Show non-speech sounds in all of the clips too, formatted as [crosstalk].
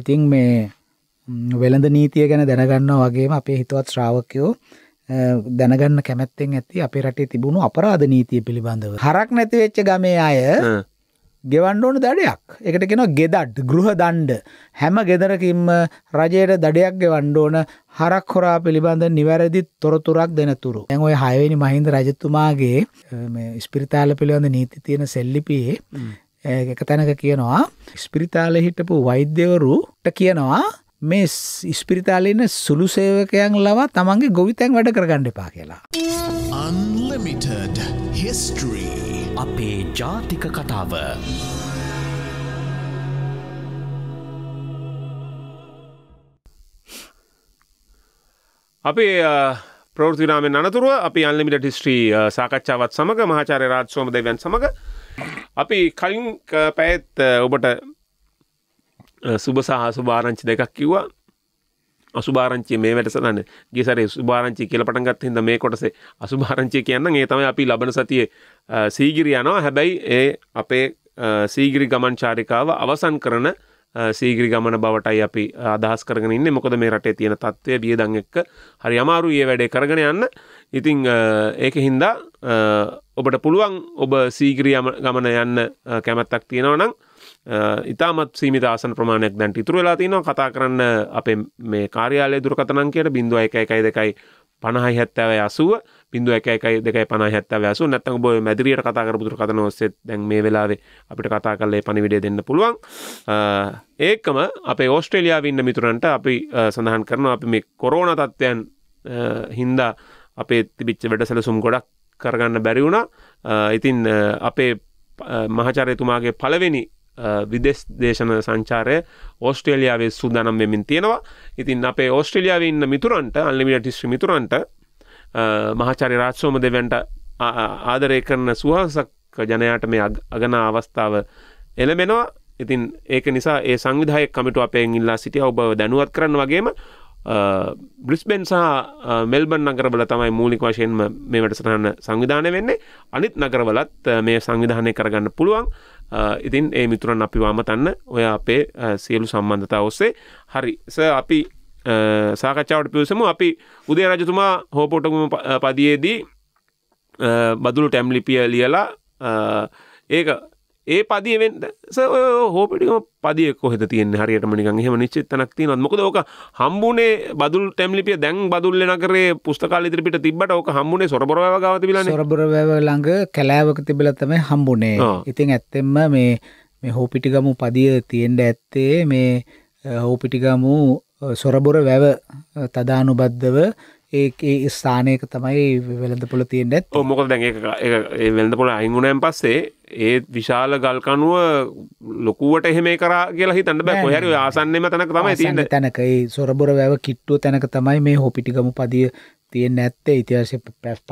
ඉතින් මේ වෙළඳ නීතිය ගැන දැනගන්නවා වගේම අපේ හිතවත් ශ්‍රාවකයෝ දැනගන්න කැමැත්තෙන් ඇති අපේ රටේ තිබුණු අපරාධ නීතිය පිළිබඳව. හරක් නැති වෙච්ච ගමේ අය ගෙවන්න ඕන දඩයක්. ඒකට කියනවා ගෙදඩ් ගෘහ දණ්ඩ. හැම ගෙදරකින්ම රජයට දඩයක් ගෙවන්න ඕන හරක් හොරා පිළිබඳ නිවැරදි තොරතුරක් දෙනතුරු. දැන් ওই 6 වෙනි මහින්ද රජතුමාගේ මේ ස්පිරිතාල පිළිබඳ නීති තියෙන සෙල්ලිපියේ එක තැනක කියනවා ස්පිරිතාලෙ හිටපු වෛද්‍යවරුට කියනවා මේ ඉස්පිරිතාලෙන්න සුළු සේවකයන් ලවා තමන්ගේ ගොවිතැන් වැඩ කරගණ්ඩ එපා කියලා. Unlimited History අපේ ජාතික කතාව. අපේ ප්‍රෘතිනාම අනතුරුව අපි අන්ලිමිට ටිස්ට්‍රී සාකච්ඡාවත් සමඟ මහාචාර රාජ සෝමදයවන් සමඟ අපි කලින් පැත් ඔබට සුබ සහ සුභාරංචි දෙකක් කිව්වා අසුභාරංචි මේ වැඩසටහන ගිසරේ සුභාරංචි කියලා පටන් ගත්ත හින්දා මේ කොටසේ අසුභාරංචි කියන්නම් ඒ තමයි අපි ලබන සතියේ සීගිරිය යනවා හැබැයි ඒ අපේ සීගිරි ගමන් චාරිකාව අවසන් කරන සීගිරි ගමන බවටයි අපි අදහස් කරගෙන ඉන්න මොකද මේ රටේ තියෙන තත්ත්වය බියදං එක්ක හරි අමාරු ඒ වැඩේ කරගෙන යන්න ඉතිං ඒක හින්දා ඔබට පුළුවන් ඔබ සීගිරි ගමන යන්න කැමැත්තක් තියෙනවනම් ඉතාමත් සීමිතාසන ප්‍රමාණයක් දැන්ට ඉතුර වෙලා තියෙනවා කතා කරන්න අපේ මේ කාර්යාලය දුරකතනං කියට බිඳුව එක එකයි දෙකයි පණහයි හැත්තව යසුව බිඳුව එක එකයි දෙකයි පනහ හැත්තව යසු නැත්තම් ඔබ මැදිරියට කතා කරපුතුර කතන ඔස්සේ දැන් මේ වෙලාවේ අපිට කතා කරලා පණිවිඩය දෙන්න පුළුවන් ඒකම අපේ ඕස්ට්‍රේලියාවේ ඉන්න මිතුරන්ට අපි සඳහන් කරනවා අපි මේ කොරෝනා තත්ත්වයන් හින්දා අපේ තිබිච්ච වැඩසැලසුම් ගොඩක් කරගන්න බැරි වුණා ඉතින් අපේ මහචරයතුමාගේ පළවෙනි විදෙස් දේශන සංචාරය ඕස්ට්‍රේලියාවේ සූදානම් වෙමින් තියෙනවා ඉතින් අපේ ඕස්ට්‍රලියාව ඉන්න මිතුරන්ට අල්ලිමිට ටිස්්‍රි මිතුරන්ට මහාචරි රාත්සෝම දෙවන්ට ආදරය කරන සුහසක් ජනයාට මේ අගන අවස්ථාව එළමෙනවා ඉතින් ඒක නිසා ඒ සංවිධය කමිටු අපෙන් ඉල්ලා සිටිය ඔබව දැනුවත් කරන්න වගේම බ්‍රිස්බෙන් සහ මෙල්බන් නගරබල තමයි මූලික වශයෙන්ම මේ වැඩසටහන්න සංවිධානය වෙන්නේ අනිත් නගරවලත් මේ සංවිධානය කරගන්න පුළුවන් ඉතින් ඒ මිතුරන් අපි වාමතන්න ඔය අපේ සියලු සම්බන්ධතා ඔස්සේ හරි ස අපි සාකච්ඡාවට පිවසම අපි උදේ රජතුමා හෝපොටම පදියේදී බදුළු ටැම්ලිපිය ලියලා ඒක ඒ පදිය වෙන්ට හෝපිටික පදිය කොහෙද තියෙන හරියට මනිකන් එහෙම නිශ්චිත තැනක් තියෙනවා මොකද ඕක හම්බුනේ බදුල් ටැම්ලිපිය දැන් බදුල් වෙන කරේ පුස්තකාල ඉදිරිපිට තිබ්බට ඕක හම්බුනේ සොරබොරවැව ගාව තිබිලානේ සොරබොරවැව ළඟ කැලෑවක තිබිලා තමයි හම්බුනේ ඉතින් ඇත්තෙන්ම මේ මේ හෝපිටිගමු පදිය තියෙන්න ඇත්තේ මේ හෝපිටිගමු සොරබොර වැව තදානුබද්ධව ඒ ස්ථානයක තමයි වෙළඳ පොල තියෙන්ට මොක දැ වෙළඳ පොල අංගුණයන් පස්සේ ඒ විශාල ගල්කනුව ලොකුවට එහෙම කරා කියලා හිතන්න බැ කොහැර ආසන්නෙම තැනක තමයි තියෙන තැනක ඒ සොරබොර වැව කිට්ටුව තැනක තමයි මේ හොපිටිකම පදිය තියෙන් ඇත්තේ ඉතිහාස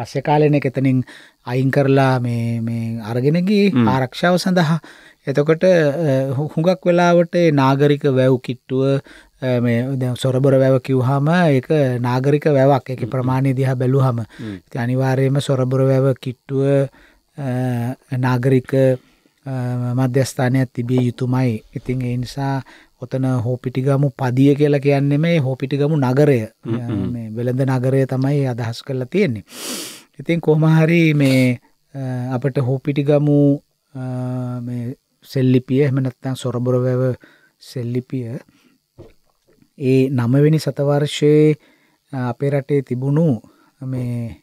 පස්සෙ කාලන එක එතනින් අයින් කරලා මේ අරගෙනගේ ආරක්ෂාව සඳහා එතකොට හුඟක් වෙලාවට නාගරික වැව් කිට්ටුව සොරබොර වැව කිව්හම ඒක නාගරික වැවක් එක ප්‍රමාණය දිහා බැලු හම අනිවාර්යම සොරබොර වැව කිට්ටුව නාගරික මධ්‍යස්ථානයක් තිබිය යුතුමයි ඉතින් ඒ නිසා ඔතන හෝපිටිගමු පදිය කියලා කියන්නේ මේ හෝපිටිගමු නගරය වෙළඳ නගරය තමයි අදහස් කරලා තියෙන්නේ. ඉතින් කොහමහරි මේ අපට හෝපිටිගමු සෙල්ලිපිය එහමනත්තන් සොරබොරවැව සෙල්ලිපිය ඒ නමවෙනි සතවර්ෂයේ අපේ රටේ තිබුණු මේ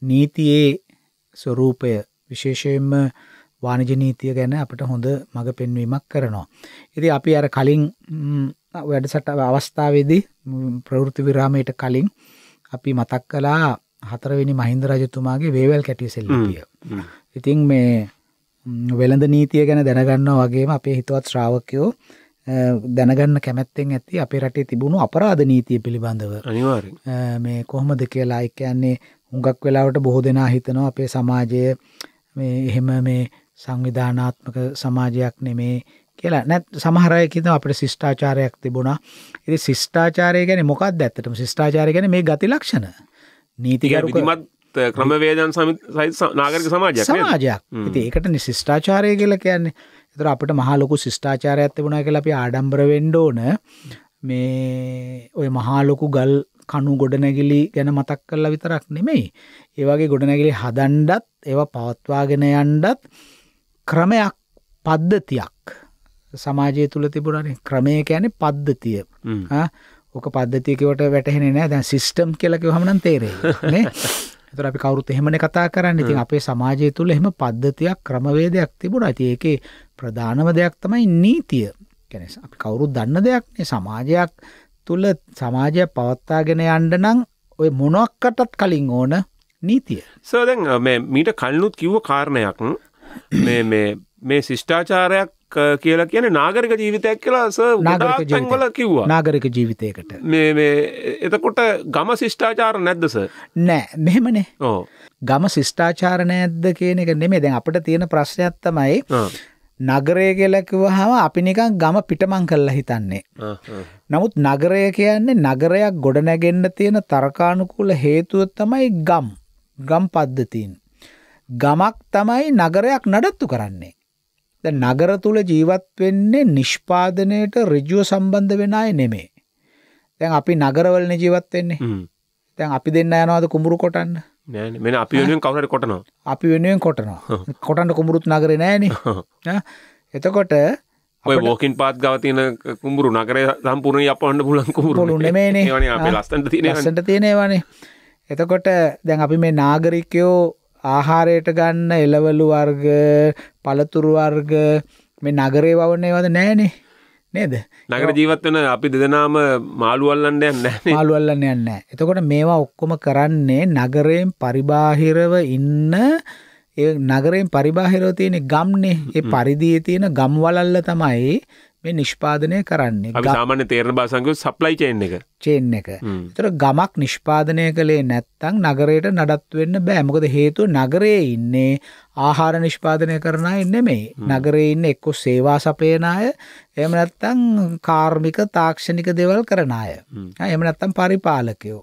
නීතියේ ස්වරූපය විශේෂයෙන්ම වාණජ නීතිය ගැන අපට හොඳ මඟ පෙන්වීමක් කරනවා. ඉතින් අපි අර කලින් වැඩසට අවස්ථාවේදී ප්‍රවෘත්ති විරාමයට කලින් අපි මතක් කළා හතරවෙනි මහින්ද රජතුමාගේ වේවල් කැටිය සෙල්ලිපිය. ඉතින් මේ වෙළඳ නීතිය ගැන දැනගන්නවා වගේම අපේ හිතවත් ශ්‍රාවකයෝ දැනගන්න කැමැත්තෙන් ඇති අපේ රටේ තිබුණු අපරාධ නීතිය පිළිබඳව අනිවාර්ය මේ කොහොමද කියලා කියන්නේ හුඟක් වෙලාවට බොහෝ දෙනා හිතනවා අපේ සමාජය මේ එහෙම මේ සංවිධානාත්මක සමාජයක් නෙමේ කියලා නැත් සමහර අය කියනවා අපිට ශිෂ්ටාචාරයක් තිබුණා. ඉතින් ශිෂ්ටාචාරය කියන්නේ මොකක්ද ඇත්තටම? ශිෂ්ටාචාරය කියන්නේ මේ ගති ලක්ෂණ. නීතිගරුක ක්‍රමවේදයන් සහිත නාගරික සමාජයක් නේද? සමාජයක්. ඉතින් ඒකටනේ ශිෂ්ටාචාරය කියලා කියන්නේ. ඒතර අපිට මහා ලොකු ශිෂ්ටාචාරයක් තිබුණා කියලා අපි ආඩම්බර වෙන්න ඕන. මේ ඔය මහාලොකු ගල් කණු ගොඩනැගිලි ගැන මතක් කරලා විතරක් නෙමෙයි. ඒවගේ ගොඩනැගිලි හදන්ඩත් ඒව පවත්වාගෙන යන්ඩත් ක්‍රමයක් පද්ධතියක් සමාජය තුළ තිබුණනේ ක්‍රමය ෑන පද්ධතිය ඕක පද්ධතියකට වැටහෙන නෑ දැන් සිිස්ටම් කෙලක හමනන් තේරේ තර අපි කවරුත් එහෙමන කතා කරන්න ඉතින් අපේ සමාජය තුළ එහෙම පද්ධතියක් ක්‍රමවේදයක් තිබුණ ඇති ඒකේ ප්‍රධානම දෙයක් තමයි නීතිය කැන අපි කවුරුත් දන්න දෙයක්නේ සමාජයක් තුළ සමාජය පවත්තාගෙන යන්න නම් ඔය මොනක්කටත් කලින් ඕන නීතිය. සෝදැන් මේ මීට කල්නුත් කිව්ව කාරණයක් මේ ශිෂ්ඨාචාරයක් uh, කියලා කියන නාගරික ජීවිතයක් කියලා නාගල කිව්වා නාගරික ජීවිතයකට මේ එතකොට ගම ශිෂ්ඨාචාර නැද්දස නෑ මෙහෙමනේ ගම ශිෂ්ඨාචාර නැද්ද කියන එක නෙමේ දැන් අපට තියෙන ප්‍රශ්නයක් තමයි නගරය කියලා කිව්වහම අපි නිකන් ගම පිටමං කරලා හිතන්නේ. නමුත් නගරය කියන්නේ නගරයක් ගොඩ නැගෙන්න තියෙන තර්කානුකූල හේතුව තමයි ගම්. ගම් පද්ධතියින්. ගමක් තමයි නගරයක් නඩත්තු කරන්නේ. දැන් නගර තුල ජීවත් වෙන්නේ නිෂ්පාදනයට ඍජුව සම්බන්ධ වෙන අය නෙමෙයි. දැන් අපි නගරවලනේ ජීවත් වෙන්නේ. දැන් අපි දෙන්න යනවාද කුඹුරු කොටන්න? නෑ මෙන්න අපි වෙනුවෙන් කවුරුහරි කොටනවා. අපි වෙනුවෙන් කොටනවා. කොටන්න කුඹුරුත් නගරේ නෑනේ. එතකොට ඔය වෝකින් පාත් ගාව තියෙන කුඹුරු නගරේ සම්පූර්ණයෙන් යපවන්න පුළුවන් කුඹුරු. පුළුවන් නෙමෙයිනේ. ඒවනේ අපි ලස්සනට තියෙන. ලස්සනට තියෙන ඒවානේ. එතකොට දැන් අපි මේ නාගරිකයෝ ආහාරයට ගන්න එළවලු වර්ග, පළතුරු වර්ග මේ නගරේ වවන්නේ ඒවාද නෑනේ. නේද නගර ජීවත් වන අපි දෙදනාම මාළුවල්ලන්න යන්න මාළුවල්ලන්න යන්න එතකොට මේවා ඔක්කොම කරන්නේ නගරයෙන් පරිබාහිරව ඉන්න ඒ නගරයෙන් පරිබාහිරව තියෙන ගම්නේ ඒ පරිදියේ තියෙන ගම්වලල්ල තමයි මේ නිෂ්පාදනය කරන්නේ සාමාන්‍ය තේරණ භාසංකය සප්ලයි චේන් එක චේන් එක. ඒතර ගමක් නිෂ්පාදනය කළේ නැත්නම් නගරයට නඩත්තු වෙන්න බෑ. මොකද හේතුව නගරයේ ඉන්නේ ආහාර නිෂ්පාදනය කරන අය නෙමෙයි. නගරයේ ඉන්න එක්ක සේවා සපයන අය, එහෙම නැත්නම් කාර්මික තාක්ෂණික දේවල් කරන අය. එහෙම නැත්නම් පරිපාලකයෝ,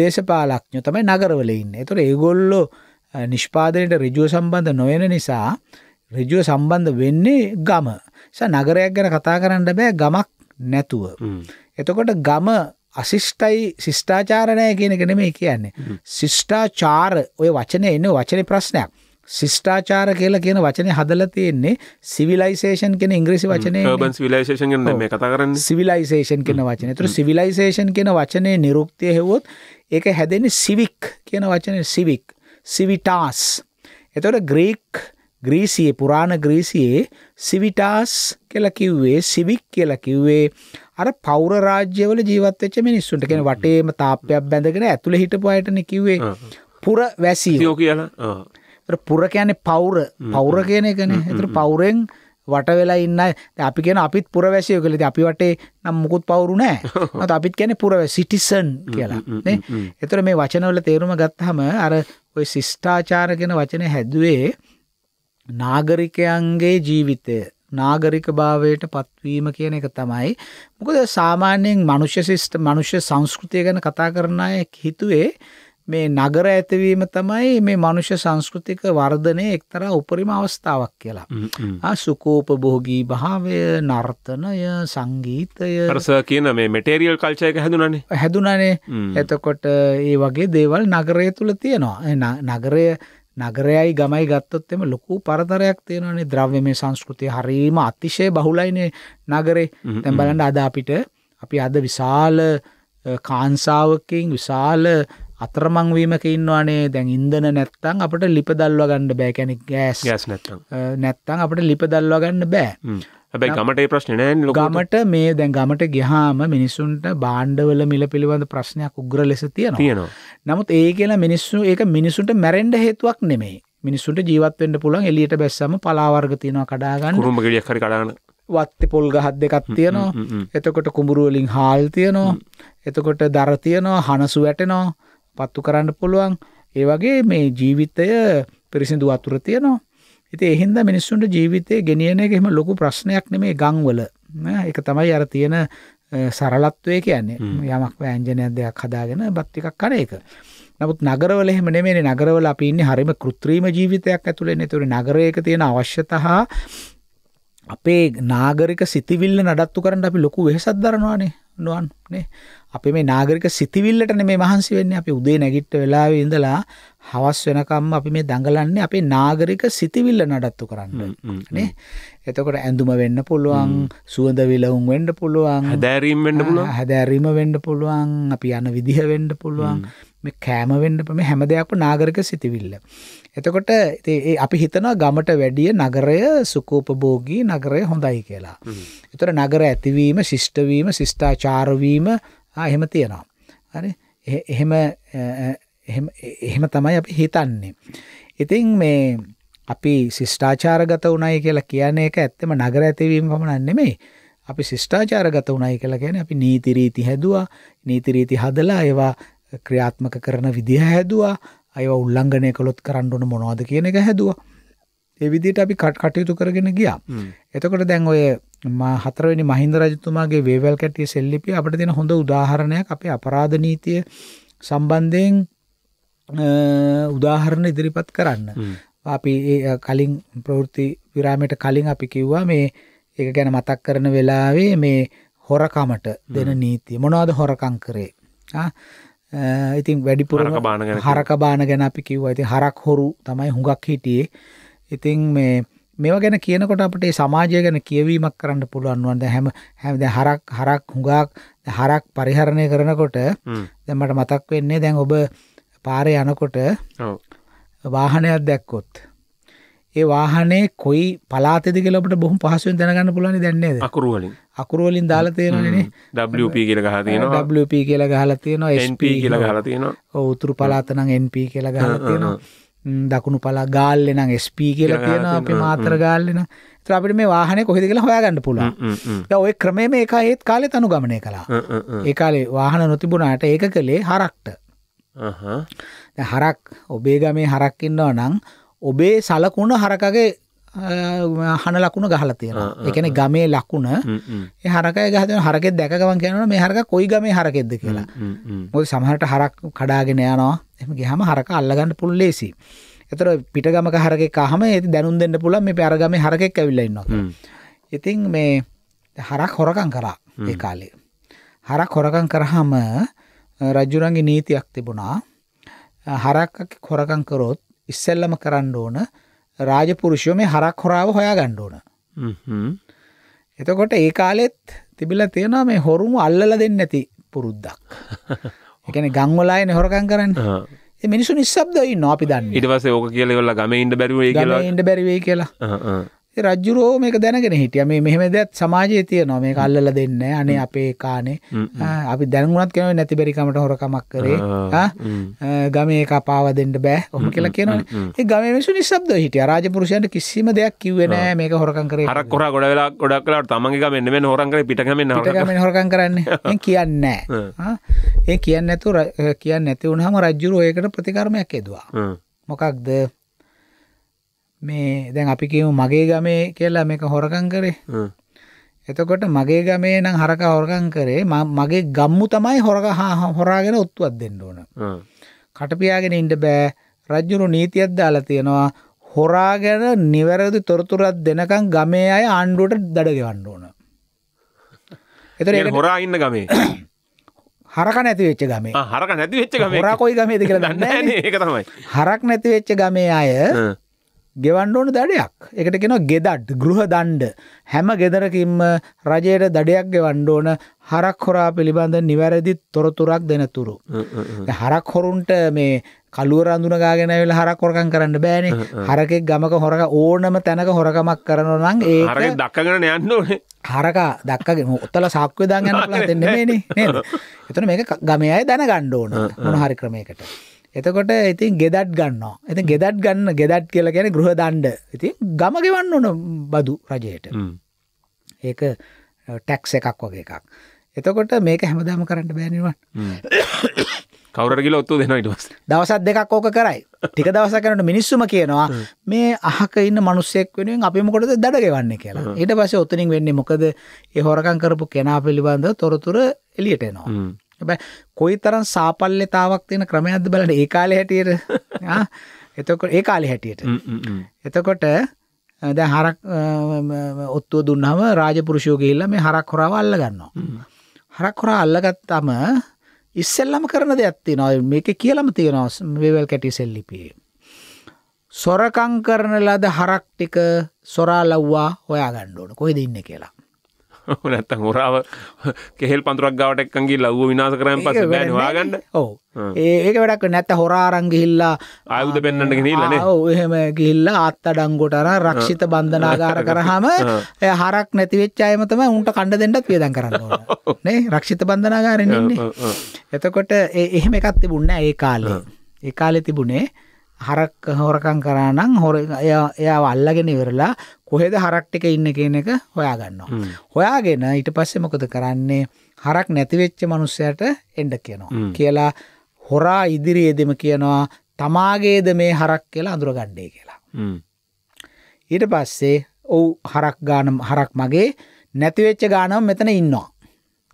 දේශපාලඥයෝ තමයි නගරවල ඉන්නේ. ඒතර ඒගොල්ලෝ නිෂ්පාදනයට ඍජුව සම්බන්ධ නොවන නිසා ඍජුව සම්බන්ධ වෙන්නේ ගම. නගරයක් ගැන කතා කරන්න බෑ ගමක් නැතුව. එතකොට ගම අශිෂ්ටයි ශිෂ්ඨාචාරණය කියනක නෙමෙයි කියන්නේ. ශිෂ්ඨාචාර ඔය වචනය එන්න වචන ප්‍රශ්නයක්. ශිෂ්ඨාචාර කියලා කියන වචනේ හදලා තියෙන්නේ සිවිලයිසේෂන් කියන ඉංග්‍රීසි වචනේ urban civilization ගැන මේ කතා කරන්නේ civilization කියන වචනේ. ඒතර civilization කියන වචනේ නිරුක්තිය හෙව්වොත් ඒක හැදෙන්නේ civic කියන වචනේ civic civitas. ඒතර ග්‍රීක ග්‍රීසියේ පුරාණ ග්‍රීසියේ සිවිටාස් කියලා කිව්වේ සිවික් කියලා කිව්වේ අර පෞර රාජ්‍යවල ජීවත් වෙච්ච මිනිස්සුන්ට කියන්නේ වටේම තාප්පයක් බැඳගෙන ඇතුලේ හිටපු අයටනේ කිව්වේ පුර වැසියෝ කියලා. ඒතර පුර කියන්නේ පෞර පෞර කියන එකනේ. ඒතර පෞරෙන් වට වෙලා ඉන්න අපි කියන අපිත් පුරවැසියෝ කියලා. ඉතින් අපි වටේ නම් මුකුත් පවුරු නැහැ. [laughs] නැත් අපිත් කියන්නේ පුරවැසි සිටිසන් කියලා. නේ? ඒතර මේ වචනවල තේරුම ගත්තාම අර ওই ශිෂ්ටාචාර කියන වචනේ හැදුවේ නාගරිකයන්ගේ ජීවිතය නාගරික භාවයට පත්වීම කියන එක තමයි මොකද සාමාන්‍යයෙන් මනුෂ්‍ය ශිෂ්ට මනුෂ්‍ය සංස්කෘතිය ගැන කතා කරන අය හිතුවේ මේ නගර ඇතිවීම තමයි මේ මනුෂ්‍ය සංස්කෘතික වර්ධනය එක්තරා උපරිම අවස්ථාවක් කියලා. සුකෝපභෝගී භාවය, නර්තනය, සංගීතය. රස කියන මේ මෙටීරියල් කල්චර් එක හැදුනනේ. හැදුනනේ. එතකොට ඒ වගේ දේවල් නගරය තුල තියෙනවා. නගරය නගරයයි ගමයි ගත්තොත් එම ලොකු පරතරයක් තියෙනනේ ද්‍රව්‍ය මේ සංස්කෘතිය හරීම අතිශය බහුලයිනේ නගරේ තැන් බලන්න අද අපිට අපි අද විශාල කාන්සාාවකින් විශාල අතරමං වීමක ඉන්නවානේ දැන් ඉන්දන නැත්තං අපට ලිප දල්ව ගන්න බෑ කැනෙක් ගෑස් ගෑස් නැත්තං නැත්තං අපට ලිප දල්ව ගන්න බෑ හැබැයි ගමට ප්‍රශ්න නෑ ගමට මේ දැන් ගමට ගහාම මිනිස්සුන්ට බාණ්ඩවල මිල පිළිබඳ ප්‍රශ්නයක් උග්‍ර ලෙස තියෙන තියෙනවා නමුත් ඒ කියලා මිනිස්සු ඒක මිනිසුන්ට මැරෙන්ඩ හේතුවක් නෙමෙයි මිනිසුන්ට ජීවත්වෙන්ට පුළන් එලියට බැස්සම පලාවර්ග තියෙනවා කඩාගන්න රුමගඩියක් හරි කඩාගන්න වත්ත පොල් ගහත් දෙකක් තියෙනවා එතකොට කුඹුරුවලින් හාල් තියනවා එතකොට දර තියනවා හනසු වැටෙනවා පත්තු කරන්න පුළුවන් ඒ වගේ මේ ජීවිතය පිරිසිදු අතුර තියනවා ඉතින් ඒ හින්දා මිනිස්සුන්ට ජීවිතේ ගෙනියන එක එහෙම ලොකු ප්‍රශ්නයක් නෙමේ ගම්වල නෑ ඒක තමයි අර තියෙන සරලත්වය කියන්නේ යමක් වෑංජනයක් දෙයක් හදාගෙන බත් ටිකක් කන එක. නමුත් නගරවල එහෙම නෙමෙයි නගරවල අපි ඉන්නේ හරිම કૃත්‍රිම ජීවිතයක් ඇතුළේ ඉන්නේ. ඒතකොට නගරයක තියෙන අවශ්‍යතා අපේ නාගරික සිතිවිල්ල නඩත්තු කරන්න අපි ලොකු වෙහෙසක් දරනවානේ නුවන් නේ. අපි මේ නාගරික සිතිවිල්ලට නෙමෙයි මහන්සි වෙන්නේ. අපි උදේ නැගිට වෙලාවේ ඉඳලා හවස් වෙනකම්ම අපි මේ දඟලන්නේ අපේ නාගරික සිතිවිල්ල නඩත්තු කරන්න නේ එතකොට ඇඳුම වෙන්න පුළුවන් සුවඳ විලවුන් වෙන්න පුළුවන් හැදෑරීම් වෙන්න පුළුවන් හැදෑරීම වෙන්න පුළුවන් අපි යන විදිහ වෙන්න පුළුවන් මේ කෑම වෙන්න මේ හැම දෙයක්ම නාගරික සිතිවිල්ල එතකොට ඒ අපි හිතනවා ගමට වැඩිය නගරය සුකෝපභෝගී නගරය හොඳයි කියලා එතකොට නගර ඇතිවීම ශිෂ්ටවීම ශිෂ්ටාචාරවීම එහෙම තියෙනවා හරි එහෙම එහෙම තමයි අපි හිතන්නේ. ඉතින් මේ අපි ශිෂ්ඨාචාරගත වුණයි කියලා කියන එක ඇත්තම නගර ඇතිවීම පමණක් නෙමෙයි. අපි ශිෂ්ඨාචාරගත වුණයි කියලා කියන්නේ අපි නීති රීති හැදුවා, නීති රීති හදලා ඒවා ක්‍රියාත්මක කරන විදිහ හැදුවා, ඒවා උල්ලංඝනය කළොත් කරන්න ඕන මොනවද කියන එක හැදුවා. ඒ විදිහට අපි කටයුතු කරගෙන ගියා. එතකොට දැන් ඔය හතරවෙනි මහින්ද රජතුමාගේ වේවල් කැටිය සෙල්ලිපිය අපිට දෙන හොඳ උදාහරණයක් අපේ අපරාධ නීතිය සම්බන්ධයෙන් උදාහරණ ඉදිරිපත් කරන්න. අපි කලින් ප්‍රවෘත්ති විරාමයට කලින් අපි කිව්වා මේ ඒක ගැන මතක් කරන වෙලාවේ මේ හොරකමට දෙන නීතිය මොනවාද හොරකං කරේ. ඉතින් වැඩිපුර හරක බාන ගැන අපි කිව්වා ඇති හරක් හොරු තමයි හුඟක් හිටියේ. ඉතින් මේ මේවා ගැන කියනකොට අපට සමාජය ගැන කියවීමක් කරන්න පුළුවන්වන්ද හැම හැමද හරක් හරක් හුඟක් හරක් පරිහරණය කරනකොට දැමට මතක් වෙන්නේ දැන් ඔබ පාරේ යනකොට වාහනයක් දැක්කොත්. ඒ වාහනේ කොයි පලාතෙද කියලට බොහම පහසුවෙන් දැනගන්න පුලනි දැන්නේද අකුරුවලින් අකුරුවලින් දාලා තියෙනනේ WP කියල ගහ තියෙනවා WP කියලා ගහලා තියෙනවා SP කියලා ගහලා තියෙනවා උතුරු පලාත නම් NP කියලා ගහලා තියෙනවා දකුණු පලා ගාල්ල නම් SP කියලා තියෙනවා අපි මාතර ගාල්ලෙන ඒතර අපිට මේ වාහනේ කොහෙද කියලා හොයාගන්න පුළුවන් දැන් ওই ක්‍රමයේ මේක ඒත් කාලේ තනුගමනය කළා ඒ කාලේ වාහන නොතිබුණාට ඒක කළේ හරක්ට Uh-huh. හරක් ඔබේ ගමේ හරක් ඉන්නවා නම් ඔබේ සලකුණ හරකගේ හන ලකුණ ගහල තියෙන එකන uh-huh. ගමේ ලකුණ හරක ගහත හරකෙ දැකවන් කියනන මේ හරක කොයි ගමේ හරකෙද්ද කියලා මොයි සමහට හරක් කඩාගෙන යනවා එම ගහම හරක අල්ලගන්න පුල් ලේසි එතර පිටගමක හරකෙක් අහම ඇති දැනුන් දෙන්න පුලන් මේ පැරගම හරකෙක් ඇවිල්ලන්නවා mm. ඉතින් මේ හරක් හොරකං කරා ඒ mm. කාලේ හරක් හොරකං කරහම රජුරන්ගේ නීතියක් තිබුණා හරක් හොරකං කරොත් ඉස්සෙල්ලම කරන්න ඕන රාජපුරුෂය මේ හරක් හොරාව හොයා ගණ්ඩ ඕන එතකොට ඒ කාලෙත් තිබිල තියෙනවා මේ හොරුම අල්ලල දෙන්න ඇති පුරුද්දක් එකන ගංවලායන හොරකං කරන්න මිනිසු නිස්සබ්ද ඉන්න අපි දන්න ඉටවස ඕක කියලවෙල්ලා ගම ඉඩ බැරිවේ කියලා ඉඩ බැරිවේ කියලා ඒ රජ්ජුරෝ මේක දැනගෙන හිටියා මේ මෙහෙම දෙයක් සමාජයේ තියෙනවා මේක අල්ලලා දෙන්නේ අනේ අපේ කානේ අපි දැනුණත් කියනවා නැති බැරි කමට හොරකමක් කරේ ආ ගමේ කපාව දෙන්න බෑ ඔහොම කියලා කියනවනේ ඒ ගමේ මිනිස්සු නිස්සබ්දව හිටියා රාජපුරුෂයන්ට කිසිම දෙයක් කිව්වේ නෑ මේක හොරකම් කරේ අර කොරා ගොඩ වෙලා ගොඩක් වෙලාවට තමන්ගේ ගමේ නෙමෙයි හොරකම් කරේ පිට ගමේ නෑ පිට ගමේ හොරකම් කරන්නේ මම [laughs] කියන්නේ නෑ ඒ කියන්නේ නැතුව කියන්නේ නැති වුණාම රජ්ජුරෝ ඒකට ප්‍රතිකර්මයක් එදුවා මොකක්ද මේ දැන් අපි කියමු මගේ ගමේ කියලා මේක හොරකම් කරේ. එතකොට මගේ ගමේ නම් හරකා හොරකම් කරේ මගේ ගම්මු තමයි හොරක හොරාගෙන ඔත්තුවක් දෙන්න ඕන. කටපියාගෙන ඉන්න බෑ. රජුරු නීතියක් දාලා තියෙනවා හොරාගෙන නිවැරදි තොරතුරක් දෙනකම් ගමේ අය ආණ්ඩුවට දඩ ගෙවන්න ඕන. ඒතර හොරා ඉන්න ගමේ [coughs] හරක නැති වෙච්ච ගමේ. හරක නැති වෙච්ච ගමේ. හොරා කොයි ගමේද කියලා දන්නේ නැහැ. ඒක තමයි. හරක් නැති වෙච්ච ගමේ අය ගෙවන්න ඕන දඩයක් එකට කෙන ගෙදට් ගෘහ දණ්ඩ හැම ගෙදරකින්ම රජයට දඩයක් ගෙවන්න ඕන හරක් හොරා පිළිබඳ නිවැරදි තොරතුරක් දෙනතුරු. හරක් හොරුන්ට මේ කලුවර අඳුනගාගෙන වෙලා හරක් හොරකම් කරන්න බෑනේ. හරකෙක් ගමක හොරක ඕනම තැනක හොරකමක් කරනවා නම් ඒ හරක දක්කගෙන යන්න ඕනේ. හරක දක්කගෙන ඔතල සාක්කුවේ දාන් යන්න [laughs] පුළුවන් දෙන්නේ නෙමෙයිනේ නේද? එතන මේක ගමේ අය දැනගන්න ඕන මොන හරි ක්‍රමයකට. එතකොට ඉතින් ගෙදට් ගන්නවා එති ගෙදට් ගන්න ගෙදට් කියලා ගැන ගෘහ දන්ඩ ඉතින් ගම ගෙවන්න ඕන බදු රජයට ඒක ටැක්ස එකක් වගේ එකක් එතකොට මේක හැමදාම කරන්න බෑනිවන් කවරගල ඔත්තු දෙනයිටස් දවසත් දෙකක් ඕක කරයි ටික දවස කරට මිනිස්සුම කියනවා මේ අහක ඉන්න මනුස්සෙක් වෙනුවෙන් අපිමකොට දඩ ගෙවන්න කියලා ඊට පස ඔත්තනින් වෙන්නේ මොකද ඒ හොරකං කරපු කෙනා පිළිබඳ තොරතුර එලියට එනවා හැබැයි කොයිතරම් සාපල්‍යතාවක් තියෙන ක්‍රමයක්ද බලන්න ඒ කාලේ හැටියට [laughs] ආ එතකොට ඒ කාලේ හැටියට එතකොට දැන් හරක් ඔත්තුව දුන්නාම රාජපුරුෂයෝ ගිහිල්ලා මේ හරක් හොරාව අල්ල ගන්නවා හරක් හොරා අල්ලගත්තම ඉස්සෙල්ලම කරන දෙයක් තියෙනවා මේක කියලාම තියෙනවා වේවල් කැටි සෙල් ලිපියේ සොරකම් කරන ලද හරක් ටික සොරා ලව්වා හොයා ගන්න ඕන කොහෙද ඉන්නේ කියලා [laughs] නැත්තං හොරාව [laughs] කෙහෙල් පන්තුරක් ගාවට එක්කගේ ලව්ව විනාස කරම පස බැනවාගන්න ඕ ඒක වැඩක් නැත්ත හොරාරංගිහිල්ලා අයුද පෙන්න්නට ගෙනල්ලන එහෙම ගිල්ල අත් අඩංගොටර රක්ෂිත බන්ධනාගාර කරහම හරක් නැතිවෙච්චායමතම උන්ට කණ්ඩ දෙන්නත් වියදන් කරන්න [laughs] නේ රක්ෂිත බන්ධනාගාරෙන්න්නේ එතකොට එහෙම එකත් තිබුන්න ඒ කාලේ ඒ කාලෙ තිබුණේ හරක් හොරකම් කරා නම් හොර එයා එයාව අල්ලගෙන ඉවරලා කොහෙද හරක් ටික ඉන්නේ කියන එක හොයාගන්නවා. හොයාගෙන ඊට පස්සේ මොකද කරන්නේ? හරක් නැති වෙච්ච මනුස්සයට එන්න කියනවා. කියලා හොරා ඉදිරියේදීම කියනවා තමාගේද මේ හරක් කියලා අඳුරගන්නේ කියලා. ඊට පස්සේ ඔව් හරක් ගාන හරක් මගේ නැති වෙච්ච ගානම මෙතන ඉන්නවා.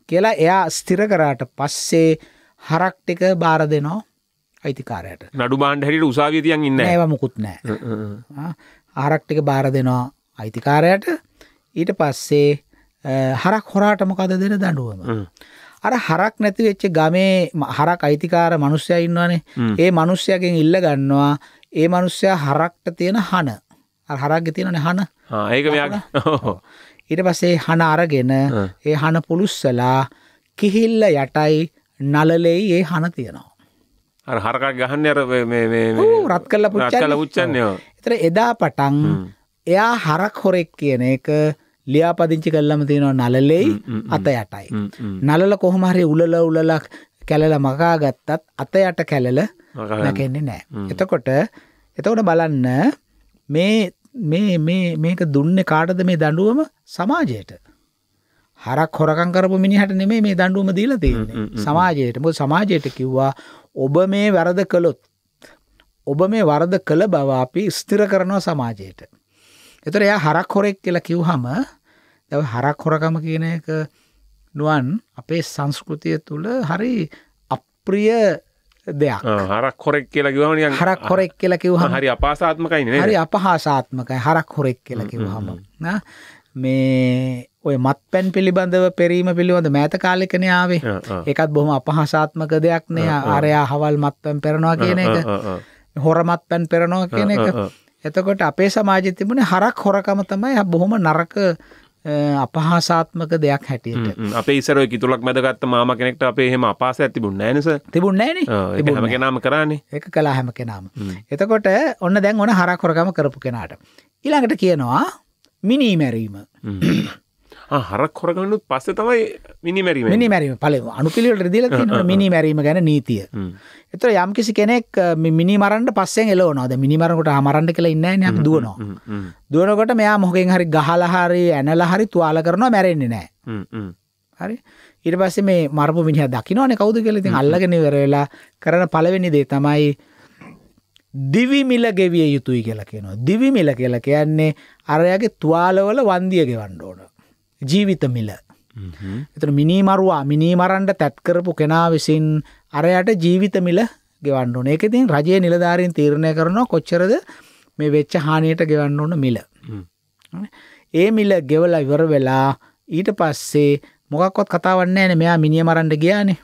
කියලා එයා ස්ථිර කරාට පස්සේ හරක් ටික බාර දෙනවා අයිතිකාරයට නඩු බාණ්ඩ හැටියට උසාවිය තියන් ඉන්න ඒවා මොකුත් නැහැ ආහාරක් ටික බාර දෙනවා අයිතිකාරයට ඊට පස්සේ හරක් හොරාට මොකද දෙන දඬුවම අර හරක් නැති වෙච්ච ගමේ හරක් අයිතිකාර මිනිස්සයා ඉන්නවනේ ඒ මිනිස්සයාගෙන් ඉල්ල ගන්නවා ඒ මිනිස්සයා හරක්ට තියෙන හන අර හරක්ගේ තියෙනනේ හන ඒක මෙයාගේ ඊට පස්සේ හන අරගෙන ඒ හන පුලුස්සලා කිහිල්ල යටයි නලලෙයි ඒ හන තියෙනවා අර හරකක් ගහන්න අර රත් කල්ල පුච්චල පුච්චන්නය එතර එදා පටන් එයා හරක් හොරෙක් කියන එක ලියාපදිංචි කල්ලම තියෙනවා නලලෙයි අත යටයි. නලල කොහොමහරි උලල උලලක් කැලල මකා ගත්තත් අත යට කැලල නැකෙන්නේ නෑ. එතකොට එතකොට බලන්න මේ මේක දුන්න කාටද මේ දඩුවම සමාජයට. හරක් හොරකං කරපු මිනිහට නෙමේ මේ දඩුවම දීලා තියන්නේ සමාජයට බො සමාජයට කිව්වා ඔබ මේ වැරද කළොත් ඔබ මේ වරද කළ බව අපි ස්ථිර කරනවා සමාජයට. එතර එයා හරක් හොරෙක් කියලා කිව්හම දැව හරක් හොරකම කියන එක නුවන් අපේ සංස්කෘතිය තුළ හරි අප්‍රිය දෙයක් හරක් හොරෙක් කියලා කිවම හරක් හොරෙක් කියලා කිව් හරි අපාසාත්මකයි හරි අපහාසාත්මකයි හරක් හොරෙක් කියලා කිව් හම මේ ඔය මත්පැන් පිළිබඳව පෙරීම පිළිබඳ මෑත කාලෙකන ආවේ එකත් බොහොම අපහසාත්මක දෙයක් නය අරයා හවල් මත්පැන් පෙරනවා කියන එක හොර මත්පැන් පෙරනවා කියන එක එතකොට අපේ සමාජ තිබුණ හරක් හොරකම තමයි බොහොම නරක අපහාසාත්මක දෙයක් හැටියට අපේ ඉසර කිතුලක් මැදගත්ත මාම කෙනෙක්ට අපේ හෙම අපාස ඇතිබුණ නෑනස තිබුණ නෑන හම කෙනාම කරන්නේ එක කලා හැම කෙනාම එතකොට ඔන්න දැන් ඕන හරක් හොරකම කරපු කෙනාට ඊළඟට කියනවා මිනී මැරීම හරක් කොරගන්නුත් පස්ස තමයි මිනිමැරීම මිනිමැරීම පල අනුපිළිවට දිල මිනිමැරීම ගැන නීතිය. එතර යම් කිසි කෙනෙක් මිනිමරන්ට පස්සෙන් එලෝනවාද මිනිමරකට හමරන්ඩ කළ ඉන්න යම් දුවනවා. දුවනකොට මෙයා මොහෙන් හරි ගහලහරි ඇනල හරි තුවාල කරනවා මැරෙන්නේ නෑ. හරි ඉට පස්ස මේ මරපු මිනිහ දකිනවන කවුද කෙලෙති අල්ලගෙනවර වෙලා කරන පලවෙනි දේ තමයි දිවිමිල ගෙවිය යුතුයි කියලා කියනවා. දිවිමිල කියලා කියන්නේ අරයාගේ තුවාලවල වන්දිය ගෙවන්න ඕන. ජීවිත මිල. එතට මිනිමරුවා මිනිමරන්ඩ තැත්කරපු කෙනා විසින් අරයට ජීවිත මිල ගෙවන්න ඕන එක තින් රජය නිලධාරින් තීරණය කරනවා කොච්චරද මේ වෙච්ච හානියට ගෙවන්න ඕන මිල. ඒ මිල ගෙවල ඉවර වෙලා ඊට පස්සේ මොකක්කොත් කතාවන්නේ න මෙයා මිනිිය මරන්ඩ ගියානේ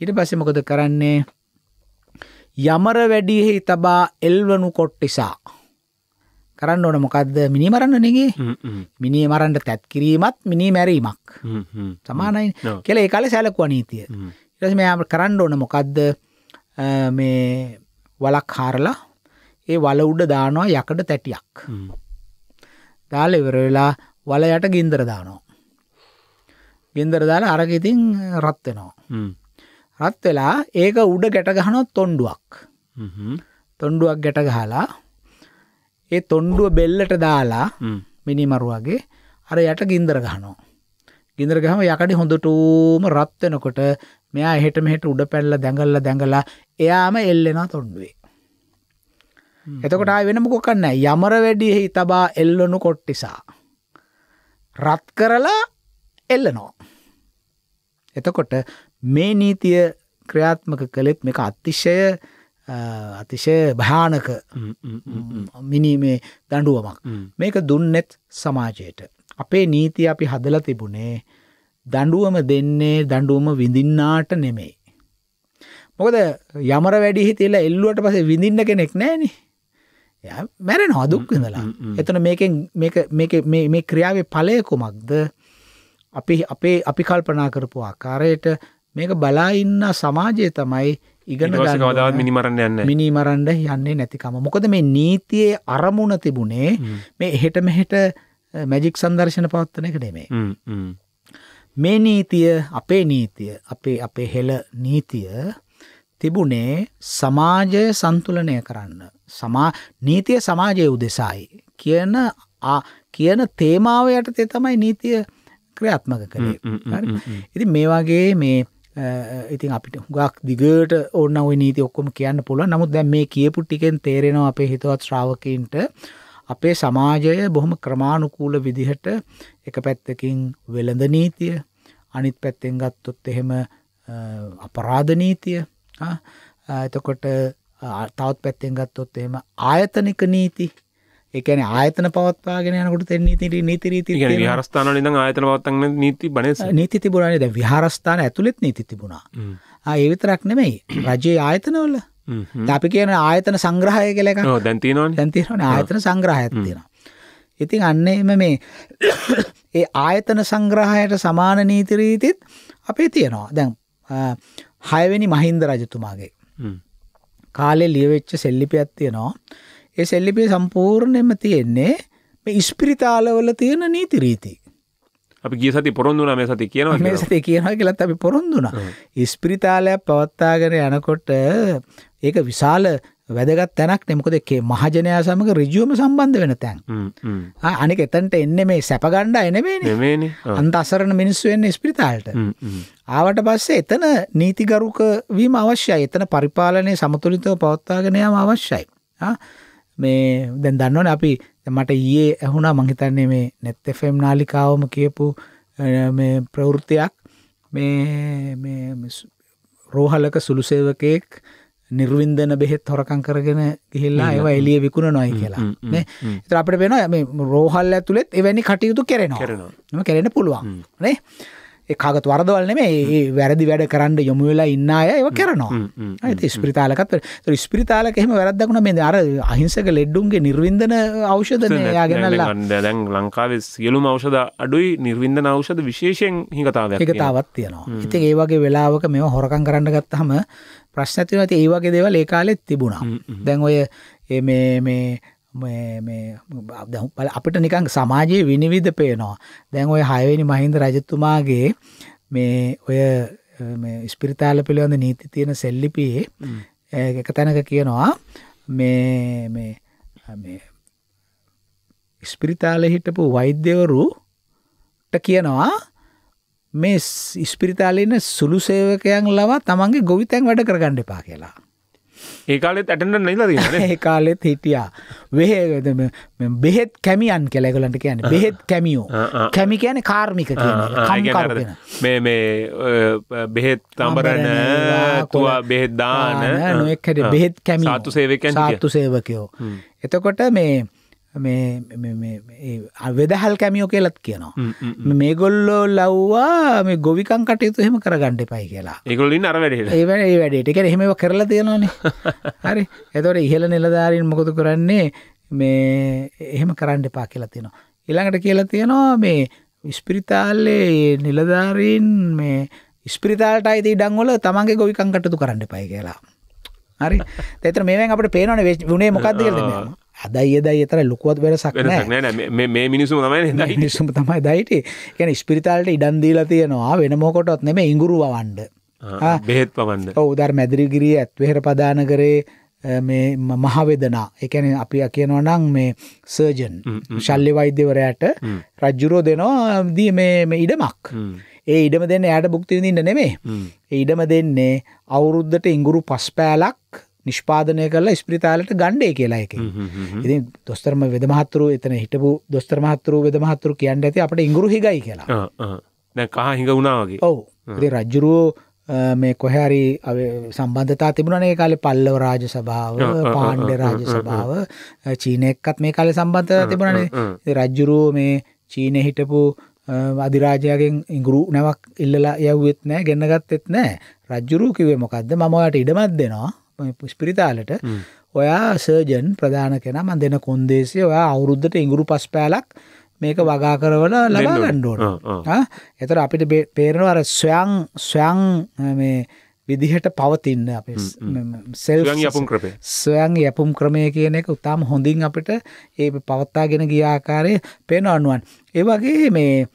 ඊට පස්සේ මොකද කරන්නේ යමර වැඩිහි තබා එල්වනු කොට්ටිසා කරන්න ඕන මොකක්ද මිනි මරන්න නගේ මිනිිය මරන්ට තැත් කිරීමත් මිනි මැරීමක් සමානයි කෙල එකල සැලකුව නීතිය ඉරස මෙයාම කරන්න ඕන මොකක්ද මේ වලක් හාරලා ඒ වල උඩ දානවා යකඩ තැටියක් දාල ඉවරවෙලා වලයට ගින්දර දානවා ගින්දර දාල අරගඉතින් රත්වෙනවා රත් වෙලා ඒක උඩ ගැට ගහනොත් තොන්්ඩුවක් තොන්්ඩුවක් ගැට ගහලා ඒ තොණ්ඩුව බෙල්ලට දාලා මිනිමරුවගේ අර යට ගින්දර ගහනෝ. ගින්දර ගහම යකඩි හොඳටූම රත්වෙනකොට මෙයා එහෙට මෙහෙට උඩ පැල්ල දැඟල්ල දැඟලා එයාම එල්ලෙනා තොණ්ඩුවේ. එතකොට ආය වෙනම කොකන්න යමර වැඩියෙහි තබා එල්ලොනු කොට්ටිසා. රත් කරලා එල්ලනෝ. එතකොට මේ නීතිය ක්‍රියාත්මක කළෙත් මේක අතිශය අතිශය භානක මිනිමේ දඩුවමක් මේක දුන්නෙත් සමාජයට අපේ නීති අපි හදල තිබුණේ දඩුවම දෙන්නේ දඩුවම විඳින්නාට නෙමෙයි. මොකද යමර වැඩි හිතෙලා එල්ලුවට පස විඳින්න කෙනෙක් නෑන මැරෙන හොදුක් ඉඳලා එතන මේ ක්‍රියාවේ පලය කුමක්ද අපි අපේ අපි කල්පනා කරපු ආකාරයට මේක බලා ඉන්න සමාජය තමයි ඉගෙන ගවදාවත් මිනිමරන්න යන්න මිනිමරන්ඩ යන්නේ නැතිකම මොකද මේ නීතියේ අරමුණ තිබුණේ මේ එහෙට මෙහෙට මැජික් සන්දර්ශන පවත්වන එක නෙමේ මේ නීතිය අපේ නීතිය අපේ අපේ හෙළ නීතිය තිබුණේ සමාජය සන්තුලනය කරන්න සමා නීතිය සමාජය උදෙසායි කියන කියන තේමාව යටතේ තමයි නීතිය ක්‍රියාත්මක කරේ ඉති මේවාගේ මේ ඉතින් අපිට හුගක් දිගට ඕන්න ඔය නීති ඔක්කොම කියන්න පුළුව නමුත් දැන් මේ කියපු ටිකෙන් තේරෙනවා අපේ හිතවත් ශ්‍රාවකීන්ට අපේ සමාජය බොහොම ක්‍රමාණුකූල විදිහට එක පැත්තකින් වෙළඳ නීතිය අනිත් පැත්තෙන් ගත්තොත් එහෙම අපරාධනීතිය එතකොට තවත් පැත්තෙන් ගත්තොත් එහෙම ආයතනික නීති එකන ආයතන පවත්වාගෙන යනකොට නීති නීති රීති විහාරස්ථාන ද ආයතන පවත්තන්න නීති බන නීති තිබුණනේ ද විහාරස්ථාන ඇතුළෙත් නීති තිබුණා ඒවිතරක් නෙමෙයි රජයේ ආයතනවල අපි කියන ආයතන සංග්‍රහය කලක දැන්තින දැන්තින ආයතන සංග්‍රහයත්තිෙන ඉතින් අන්න එම මේ [coughs] ඒ ආයතන සංග්‍රහයට සමාන නීතිරීතිත් අපේ තියෙනවා දැන් හයවෙනි මහින්ද රජතුමාගේ කාලේ ලියවෙච්ච සෙල්ලිපියත් තියෙනවා ඒ සෙල්ලිපිය සම්පූර්ණයෙන්ම තියෙන්නේ මේ ඉස්පිරිතාලවල තියෙන නීති රීති. අපි ගිය සති පොරොන්දු වුණා මේ සති කියනවා කියලා. මේ සති කියනවා කියලාත් අපි පොරොන්දු වුණා. ඉස්පිරිතාලයක් පවත්වාගෙන යනකොට ඒක විශාල වැදගත් තැනක් නේ මොකද ඒකේ මහජනයා සමග ඍජුවම සම්බන්ධ වෙන තැන්. ආ අනික එතනට එන්නේ මේ සැප ගණ්ඩාය නෙමෙයිනේ. නෙමෙයිනේ. අන්ත අසරණ මිනිස්සු එන්නේ ස්පිරිතාලට. ආවට පස්සේ එතන නීතිගරුක වීම අවශ්‍යයි. එතන පරිපාලනයේ සමතුලිතව පවත්වාගෙන යාම අවශ්‍යයි. ආ මේ දැන් දන්නවන අපි මට ඊයේ ඇහුණා මංහිතන්නේ මේ නැත්තෆම් නාලිකාවම කියපු ප්‍රවෘත්තියක් මේ රෝහලක සුළුසේවකයෙක් නිර්වින්දන බෙහෙත් හොරකං කරගෙන ගිහිල්ලා ඒව එලිය විකුණ නොයි කියලා එත අපට වෙන මේ රෝහල් ඇතුළෙත් එවැනි කටයුතු කරෙනවා කරන කරෙන පුළුවන් නේ එකගත් වරදවල් නෙමේ ඒ වැරදි වැඩ කරන්න යොමු වෙලා ඉන්න අය ඒව කරනවා. ඇති ස්පිරිතාලකත් ස්පිරිතාලක එහෙම වැරද්දක්ුණ මේ අර අහිංසක ලෙඩ්ඩුන්ගේ නිර්වින්දන ඖෂධ යාගෙනල්ලා දැන් ලංකාවේ සියලුම ඖෂධ අඩුයි නිර්වින්දන ඖෂධ විශේෂයෙන් හිකතාවයක් එකතාවත් තියෙනවා. ඉතින් ඒ වගේ වෙලාවක මේව හොරකම් කරන්න ගත්තහම ප්‍රශ්න තියෙනවා. ඉතින් ඒ වගේ දේවල් ඒ කාලෙත් තිබුණා. දැන් ඔය මේ මේ බල අපිට නිකං සමාජයේ විනිවිධ පේනවා දැන් ඔය හයවෙනි මහින්ද රජතුමාගේ මේ ඔය ස්පිරිතාල පිළිබඳ නීති තියෙන සෙල්ලිපියේ එක තැනක කියනවා මේ ස්පිරිතාල හිටපු වෛද්‍යවරුට කියනවා මේ ස්පිරිතාලන සුළු සේවකයන් ලවා තමන්ගේ ගොවිතැන් වැඩ කරගණ්ඩ එපා කියලා ඒකාලෙත් ඇටට නද [laughs] ඒකාලෙත් හිටියා වහේදම බෙහෙත් කැමියන් කෙලෙගලට කියන බෙහෙත් කැමියෝ කැමි කියන කාර්මික මේ මේ බෙහෙත් තම්බරන [laughs] තුවා බෙහෙත් දාන නොක්කට බෙහෙත් කැමි සාතු සේවකයෝ එතකොට මේ මේ අවෙදහල් කැමියෝ කියලත් කියනවා මේගොල්ලෝ ලව්වා මේ ගොවිකන් කටයුතු එහෙම කරගණ්ඩ පයි කියලා ඒගොලින් අර වැඩ ඒ ඒ වැඩට එක එහෙම කරලා තියෙනවානේ [laughs] හරි එතොට ඉහල නිලධාරින් මොකද කරන්නේ මේ එහෙම කරන්න එපා කියලා තියෙනවා ඉළඟට කියලා තියෙනවා මේ විස්පිරිතාල්ලේ නිලධාරීන් මේ ස්පිරිතාල්ට අයිති ඩංවල තමන්ගේ ගොවිකං කටතු කරන්න පයි කියලා හරි [laughs] තෙතර මේ අපට පේනවන වුණේ මොකක්ද කියලම අදයි එදයි එතර ලොකුවත් වෙනසක් නෑ මේ මිනිසු තමයි නිසුම තමයි දයිට ගැන ස්පිරිතාලට ඉඩන් දීලා තියෙනවා වෙන මොකොටත් නෙම ඉඟුරු වවන්ඩ බෙහෙත් පවන්න ඔවදර් මැදිරිගිරිය ඇත්වහෙර පදාන කරේ මේ මහවෙදනා එකන අපි කියනවා නම් මේ සර්ජන් ශල්ලි වෛද්‍යවරයට රජ්ජුරෝ දෙනවා දී මේ ඉඩමක් ඒ ඉඩම දෙන්න යට බුක්තිවිඳන්න නෙමේ ඉඩම දෙන්නේ අවුරුද්ධට ඉංගුරු පස් පෑලක් නිෂ්පාදනය කරලා ස්ප්‍රිතාලට ගණ්ඩේ කියලා එක ඉති දොස්තරම වෙදමහත්තුරු එතන හිටපු දොස්තරමහත්තුරු වෙදමහත්තුරු කියන්න ඇති අපට ඉංගුරු හිගයි කියලා කහ හිඟ වුණාවගේ ඔවු රජ්ජුරුවෝ මේ කොහැරි සම්බන්ධතා තිබුණන ඒ කාලේ පල්ලව රාජ සභාව පාණ්ඩ රාජ සභාව චීනයක්කත් මේ කාලේ සම්බන්ධතා තිබුණනේ රජ්ජුරුවෝ මේ චීනය හිටපු අධිරාජයගෙන් ඉගුරු නැවක් ඉල්ලලා යව්වෙත් නෑ ගෙන්න්නගත්තෙත් නෑ රජ්ජුරූ කිවේ මොකක්ද මමට ඉඩමත් දෙනවා ස්පිරිතාලට ඔයා සර්ජන් ප්‍රධාන කෙන මන් දෙන කොන්දේසිය ඔයා අවුරුද්ධට ඉංගුරු පස් පෑලක් මේක වගා කරවල ලබා ගණ්ඩෝන එතර අපිට පේරනවර ස්වයන් ස්වයන් මේ විදිහට පවතින්න අප ස්වයන් යැපුම් ක්‍රමය කියන එක උතාම හොඳින් අපිට ඒ පවත්තාගෙන ගියාකාරය පෙන අනුවන් ඒවගේ මේ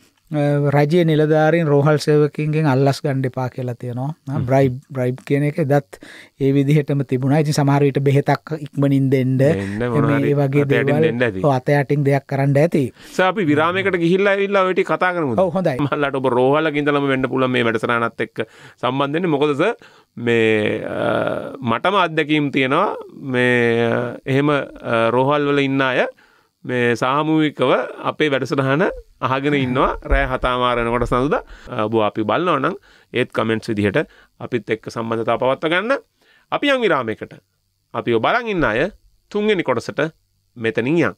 රජය නිලධාරින් රෝහල් සේවකින්ගෙන් අල්ලස් ගණ්ඩිපා කියලා තියෙනවා බ්‍රයි් බ්‍රයිබ් කියන එක දත් ඒ විදිහටම තිබුණා ඉති සමහරවිට බෙහෙතක් ඉක්මනින් දෙන්ඩ ඒ වගේ අතයටින් දෙයක් කරන්න ඇති සපි විරාමකට ගිහිල්ලා ඉල්ලා වැටි කතා කරන හොඳයි මල්ලට ඔබ රෝහල ඉඳලම වෙන්න පුල මේ වැඩසනානත් එක්ක සම්බන්ධන මොකදස මේ මටම අත්දැකීම් තියෙනවා මේ එහෙම රෝහල් වල ඉන්න අය මේ සාමූවිකව අපේ වැඩසටහන අහගෙන ඉන්නවා රෑ හතාමාරණකොට සඳුද බෝ අපි බලන්නව නම් ඒත් කමෙන්ට්ස් විදිහට අපිත් එක්ක සම්බඳතා පවත්ව ගන්න අපි අංවිරාමයකට අපි ඔ බලන් ඉන්න අය තුන්ගෙන කොටසට මෙතනින් යන්.